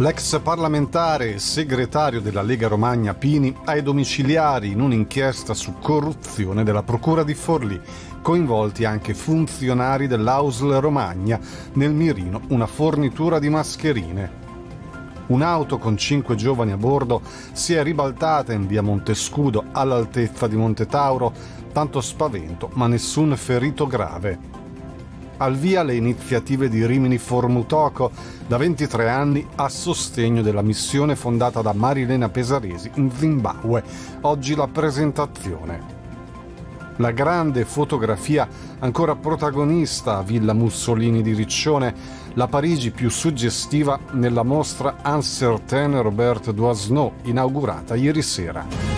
L'ex parlamentare e segretario della Lega Romagna Pini ai domiciliari in un'inchiesta su corruzione della Procura di Forlì, coinvolti anche funzionari dell'Ausl Romagna, nel mirino una fornitura di mascherine. Un'auto con cinque giovani a bordo si è ribaltata in via Montescudo all'altezza di Monte Tauro, tanto spavento ma nessun ferito grave al via le iniziative di Rimini Formutoco da 23 anni a sostegno della missione fondata da Marilena Pesaresi in Zimbabwe. Oggi la presentazione. La grande fotografia ancora protagonista a Villa Mussolini di Riccione, la Parigi più suggestiva nella mostra Uncertain Robert Doisneau inaugurata ieri sera.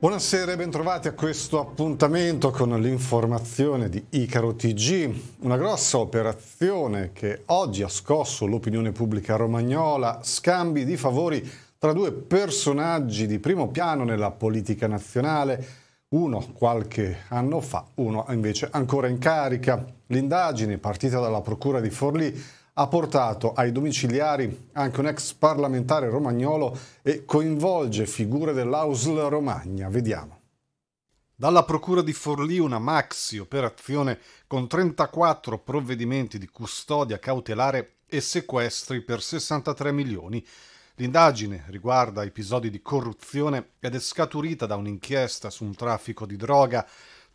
Buonasera e bentrovati a questo appuntamento con l'informazione di Icaro TG, una grossa operazione che oggi ha scosso l'opinione pubblica romagnola, scambi di favori tra due personaggi di primo piano nella politica nazionale, uno qualche anno fa, uno invece ancora in carica. L'indagine partita dalla Procura di Forlì ha portato ai domiciliari anche un ex parlamentare romagnolo e coinvolge figure dell'Ausl Romagna. Vediamo. Dalla Procura di Forlì una maxi operazione con 34 provvedimenti di custodia cautelare e sequestri per 63 milioni. L'indagine riguarda episodi di corruzione ed è scaturita da un'inchiesta su un traffico di droga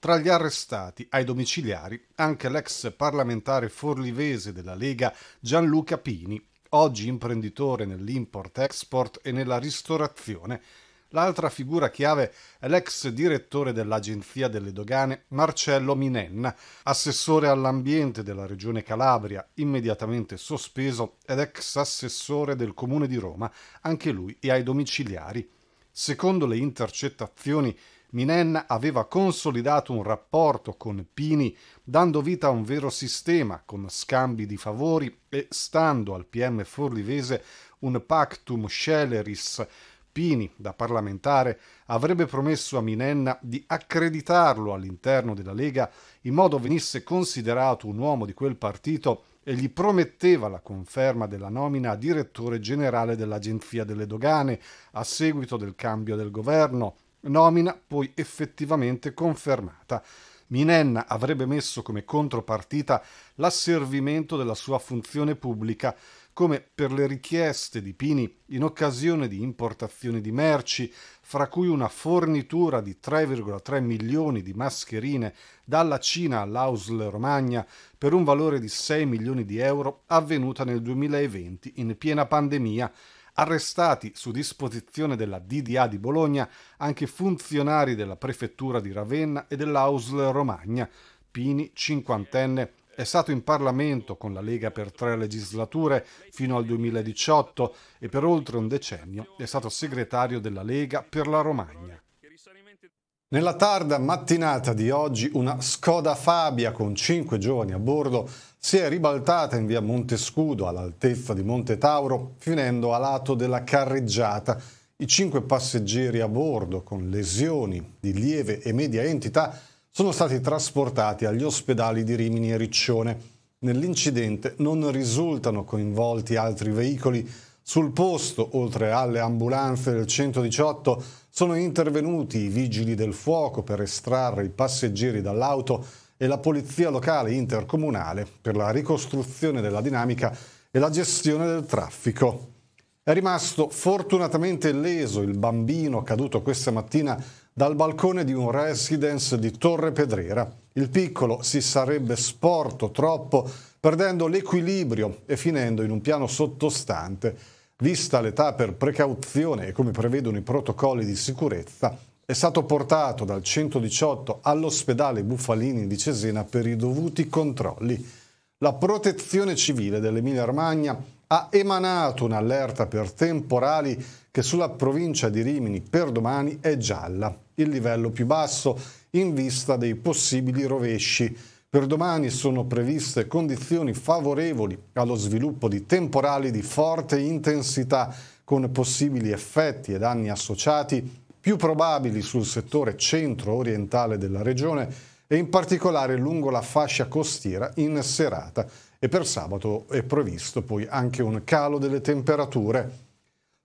tra gli arrestati ai domiciliari anche l'ex parlamentare forlivese della Lega Gianluca Pini, oggi imprenditore nell'import-export e nella ristorazione. L'altra figura chiave è l'ex direttore dell'Agenzia delle Dogane Marcello Minenna, assessore all'ambiente della Regione Calabria, immediatamente sospeso, ed ex assessore del Comune di Roma, anche lui e ai domiciliari. Secondo le intercettazioni Minen aveva consolidato un rapporto con Pini dando vita a un vero sistema con scambi di favori e stando al PM forlivese un pactum sceleris Pini, da parlamentare, avrebbe promesso a Minenna di accreditarlo all'interno della Lega in modo venisse considerato un uomo di quel partito e gli prometteva la conferma della nomina a direttore generale dell'Agenzia delle Dogane a seguito del cambio del governo, nomina poi effettivamente confermata. Minenna avrebbe messo come contropartita l'asservimento della sua funzione pubblica, come per le richieste di Pini in occasione di importazioni di merci, fra cui una fornitura di 3,3 milioni di mascherine dalla Cina all'Ausl Romagna per un valore di 6 milioni di euro avvenuta nel 2020 in piena pandemia arrestati su disposizione della DDA di Bologna anche funzionari della prefettura di Ravenna e dell'Ausl Romagna. Pini, cinquantenne, è stato in Parlamento con la Lega per tre legislature fino al 2018 e per oltre un decennio è stato segretario della Lega per la Romagna. Nella tarda mattinata di oggi una Skoda Fabia con cinque giovani a bordo si è ribaltata in via Montescudo all'altezza di Monte Tauro finendo a lato della carreggiata. I cinque passeggeri a bordo con lesioni di lieve e media entità sono stati trasportati agli ospedali di Rimini e Riccione. Nell'incidente non risultano coinvolti altri veicoli sul posto, oltre alle ambulanze del 118, sono intervenuti i vigili del fuoco per estrarre i passeggeri dall'auto e la polizia locale intercomunale per la ricostruzione della dinamica e la gestione del traffico. È rimasto fortunatamente illeso il bambino caduto questa mattina dal balcone di un residence di Torre Pedrera. Il piccolo si sarebbe sporto troppo perdendo l'equilibrio e finendo in un piano sottostante, vista l'età per precauzione e come prevedono i protocolli di sicurezza, è stato portato dal 118 all'ospedale Buffalini di Cesena per i dovuti controlli. La protezione civile dell'Emilia Romagna ha emanato un'allerta per temporali che sulla provincia di Rimini per domani è gialla, il livello più basso in vista dei possibili rovesci per domani sono previste condizioni favorevoli allo sviluppo di temporali di forte intensità con possibili effetti e danni associati più probabili sul settore centro-orientale della regione e in particolare lungo la fascia costiera in serata e per sabato è previsto poi anche un calo delle temperature.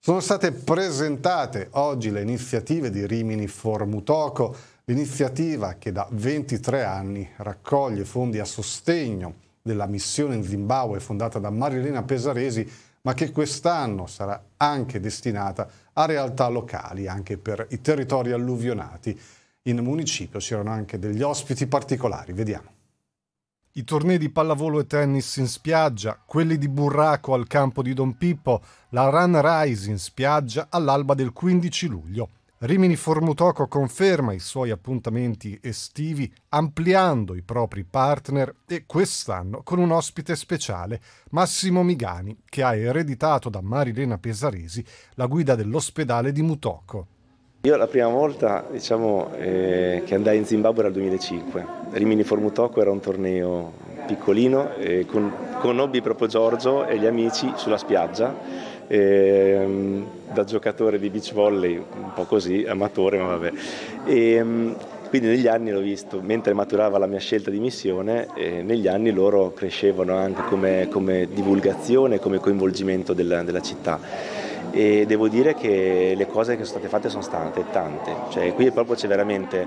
Sono state presentate oggi le iniziative di Rimini Formutoco, l'iniziativa che da 23 anni raccoglie fondi a sostegno della missione in Zimbabwe fondata da Marilena Pesaresi, ma che quest'anno sarà anche destinata a realtà locali, anche per i territori alluvionati. In municipio c'erano anche degli ospiti particolari, vediamo i tornei di pallavolo e tennis in spiaggia, quelli di burraco al campo di Don Pippo, la Run Rise in spiaggia all'alba del 15 luglio. Rimini Formutoco conferma i suoi appuntamenti estivi ampliando i propri partner e quest'anno con un ospite speciale, Massimo Migani, che ha ereditato da Marilena Pesaresi la guida dell'ospedale di Mutoco. Io la prima volta diciamo, eh, che andai in Zimbabwe era il 2005, Rimini Formutocco era un torneo piccolino, eh, con, conobbi proprio Giorgio e gli amici sulla spiaggia, eh, da giocatore di beach volley, un po' così, amatore ma vabbè. E, ehm, quindi negli anni l'ho visto, mentre maturava la mia scelta di missione, eh, negli anni loro crescevano anche come, come divulgazione, come coinvolgimento della, della città e devo dire che le cose che sono state fatte sono state tante, cioè, qui proprio c'è veramente,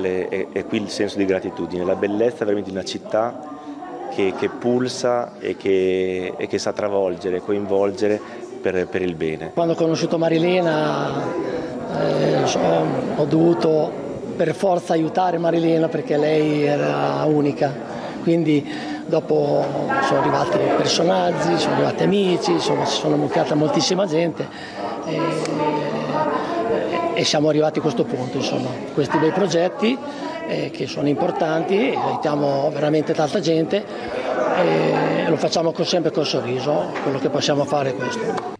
le, è, è, qui il senso di gratitudine, la bellezza veramente di una città che, che pulsa e che, e che, sa travolgere, coinvolgere per, per, il bene. Quando ho conosciuto Marilena eh, cioè, ho dovuto per forza aiutare Marilena perché lei era unica, quindi dopo sono arrivati personaggi, sono arrivati amici, insomma si sono ammucchiata moltissima gente e, e, siamo arrivati a questo punto, insomma, questi bei progetti eh, che sono importanti, aiutiamo veramente tanta gente e lo facciamo sempre col sorriso, quello che possiamo fare è questo.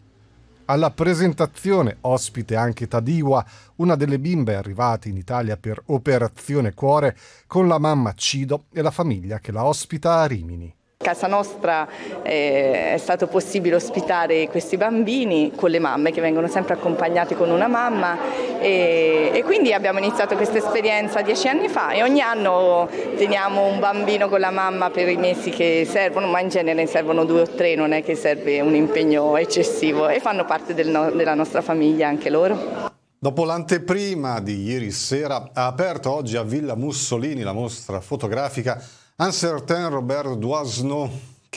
Alla presentazione, ospite anche Tadiwa, una delle bimbe arrivate in Italia per Operazione Cuore, con la mamma Cido e la famiglia che la ospita a Rimini. Casa nostra eh, è stato possibile ospitare questi bambini con le mamme che vengono sempre accompagnate con una mamma e, e quindi abbiamo iniziato questa esperienza dieci anni fa e ogni anno teniamo un bambino con la mamma per i mesi che servono, ma in genere ne servono due o tre, non è che serve un impegno eccessivo e fanno parte del no, della nostra famiglia anche loro. Dopo l'anteprima di ieri sera ha aperto oggi a Villa Mussolini la mostra fotografica Uncertain Robert Doisneau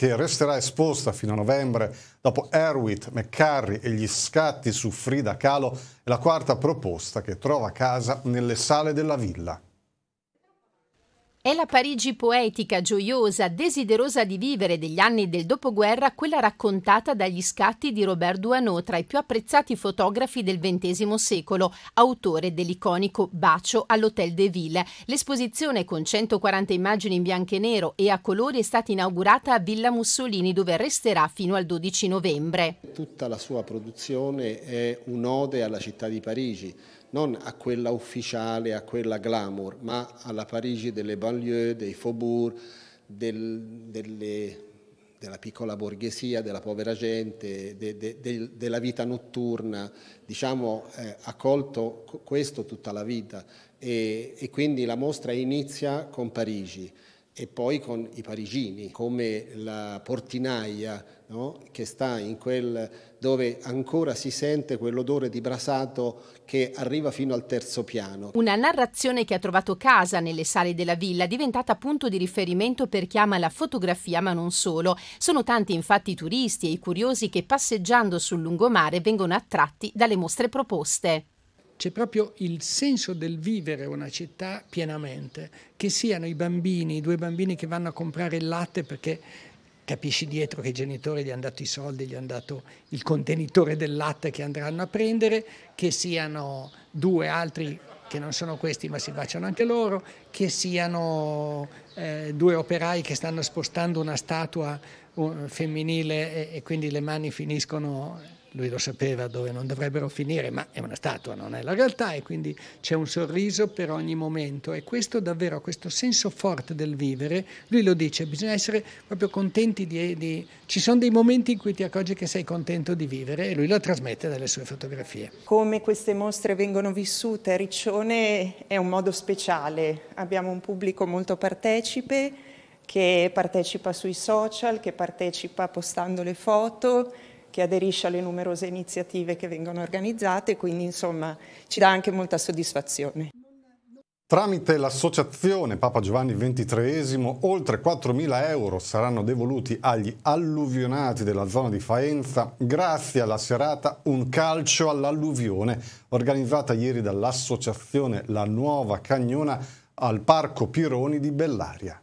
che resterà esposta fino a novembre dopo Erwit, McCarry e gli scatti su Frida Kahlo, è la quarta proposta che trova casa nelle sale della villa. È la Parigi poetica, gioiosa, desiderosa di vivere degli anni del dopoguerra quella raccontata dagli scatti di Robert Duano, tra i più apprezzati fotografi del XX secolo, autore dell'iconico Bacio all'Hôtel de Ville. L'esposizione con 140 immagini in bianco e nero e a colori è stata inaugurata a Villa Mussolini dove resterà fino al 12 novembre. Tutta la sua produzione è un'ode alla città di Parigi non a quella ufficiale, a quella glamour, ma alla Parigi delle banlieue, dei faubourg, del, delle, della piccola borghesia, della povera gente, de, de, de, della vita notturna, diciamo, eh, ha colto questo tutta la vita e, e quindi la mostra inizia con Parigi e poi con i parigini, come la portinaia no? che sta in quel dove ancora si sente quell'odore di brasato che arriva fino al terzo piano. Una narrazione che ha trovato casa nelle sale della villa, diventata punto di riferimento per chi ama la fotografia ma non solo. Sono tanti infatti i turisti e i curiosi che passeggiando sul lungomare vengono attratti dalle mostre proposte c'è proprio il senso del vivere una città pienamente, che siano i bambini, i due bambini che vanno a comprare il latte perché capisci dietro che i genitori gli hanno dato i soldi, gli hanno dato il contenitore del latte che andranno a prendere, che siano due altri che non sono questi ma si baciano anche loro, che siano eh, due operai che stanno spostando una statua femminile e, e quindi le mani finiscono lui lo sapeva dove non dovrebbero finire, ma è una statua, non è la realtà e quindi c'è un sorriso per ogni momento e questo davvero, questo senso forte del vivere, lui lo dice, bisogna essere proprio contenti di, di... ci sono dei momenti in cui ti accorgi che sei contento di vivere e lui lo trasmette dalle sue fotografie. Come queste mostre vengono vissute a Riccione è un modo speciale, abbiamo un pubblico molto partecipe che partecipa sui social, che partecipa postando le foto che aderisce alle numerose iniziative che vengono organizzate, quindi insomma ci dà anche molta soddisfazione. Tramite l'associazione Papa Giovanni XXIII oltre 4.000 euro saranno devoluti agli alluvionati della zona di Faenza grazie alla serata Un calcio all'alluvione organizzata ieri dall'associazione La Nuova Cagnona al Parco Pironi di Bellaria.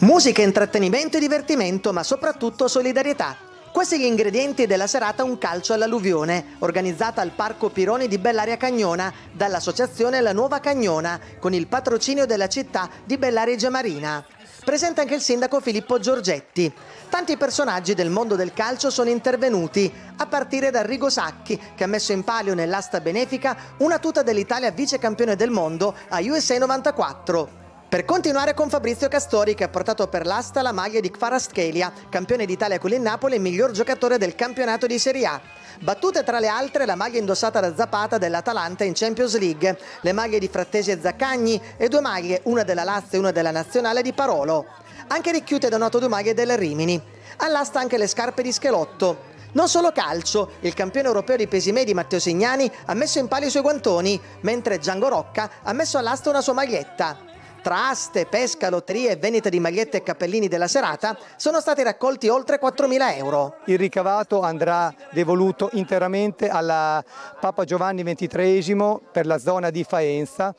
Musica, intrattenimento e divertimento, ma soprattutto solidarietà. Questi gli ingredienti della serata Un calcio all'alluvione, organizzata al Parco Pironi di Bellaria Cagnona dall'associazione La Nuova Cagnona, con il patrocinio della città di Bellaria Giamarina. Presente anche il sindaco Filippo Giorgetti. Tanti personaggi del mondo del calcio sono intervenuti, a partire da Rigo Sacchi, che ha messo in palio nell'asta benefica una tuta dell'Italia vicecampione del mondo a USA 94. Per continuare con Fabrizio Castori che ha portato per l'asta la maglia di Kvaratskhelia, campione d'Italia con il Napoli e miglior giocatore del campionato di Serie A. Battute tra le altre la maglia indossata da Zapata dell'Atalanta in Champions League, le maglie di Frattesi e Zaccagni e due maglie, una della Lazio e una della Nazionale di Parolo. Anche Ricchiute donato due maglie del Rimini. All'asta anche le scarpe di Schelotto. Non solo calcio, il campione europeo di pesi medi Matteo Signani ha messo in palio i suoi guantoni, mentre Giango Rocca ha messo all'asta una sua maglietta tra aste, pesca, lotterie, e vendita di magliette e cappellini della serata, sono stati raccolti oltre 4.000 euro. Il ricavato andrà devoluto interamente alla Papa Giovanni XXIII per la zona di Faenza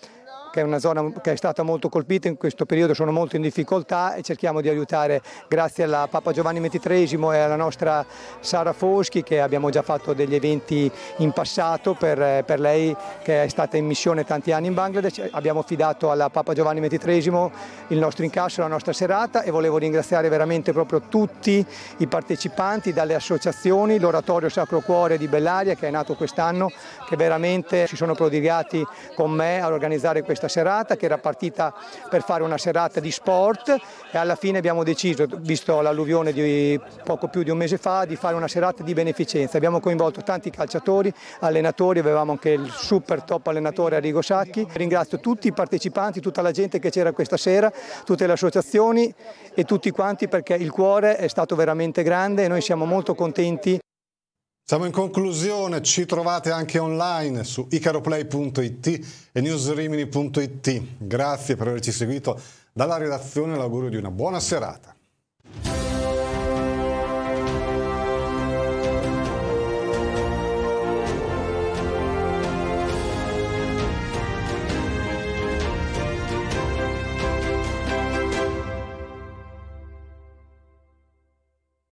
che è una zona che è stata molto colpita in questo periodo, sono molto in difficoltà e cerchiamo di aiutare grazie alla Papa Giovanni XXIII e alla nostra Sara Foschi che abbiamo già fatto degli eventi in passato per, per lei che è stata in missione tanti anni in Bangladesh, abbiamo affidato alla Papa Giovanni XXIII il nostro incasso, la nostra serata e volevo ringraziare veramente proprio tutti i partecipanti dalle associazioni, l'oratorio Sacro Cuore di Bellaria che è nato quest'anno, che veramente si sono prodigati con me a organizzare questa questa serata che era partita per fare una serata di sport e alla fine abbiamo deciso, visto l'alluvione di poco più di un mese fa, di fare una serata di beneficenza. Abbiamo coinvolto tanti calciatori, allenatori, avevamo anche il super top allenatore Arrigo Sacchi. Ringrazio tutti i partecipanti, tutta la gente che c'era questa sera, tutte le associazioni e tutti quanti perché il cuore è stato veramente grande e noi siamo molto contenti siamo in conclusione, ci trovate anche online su icaroplay.it e newsrimini.it. Grazie per averci seguito dalla redazione e l'augurio di una buona serata.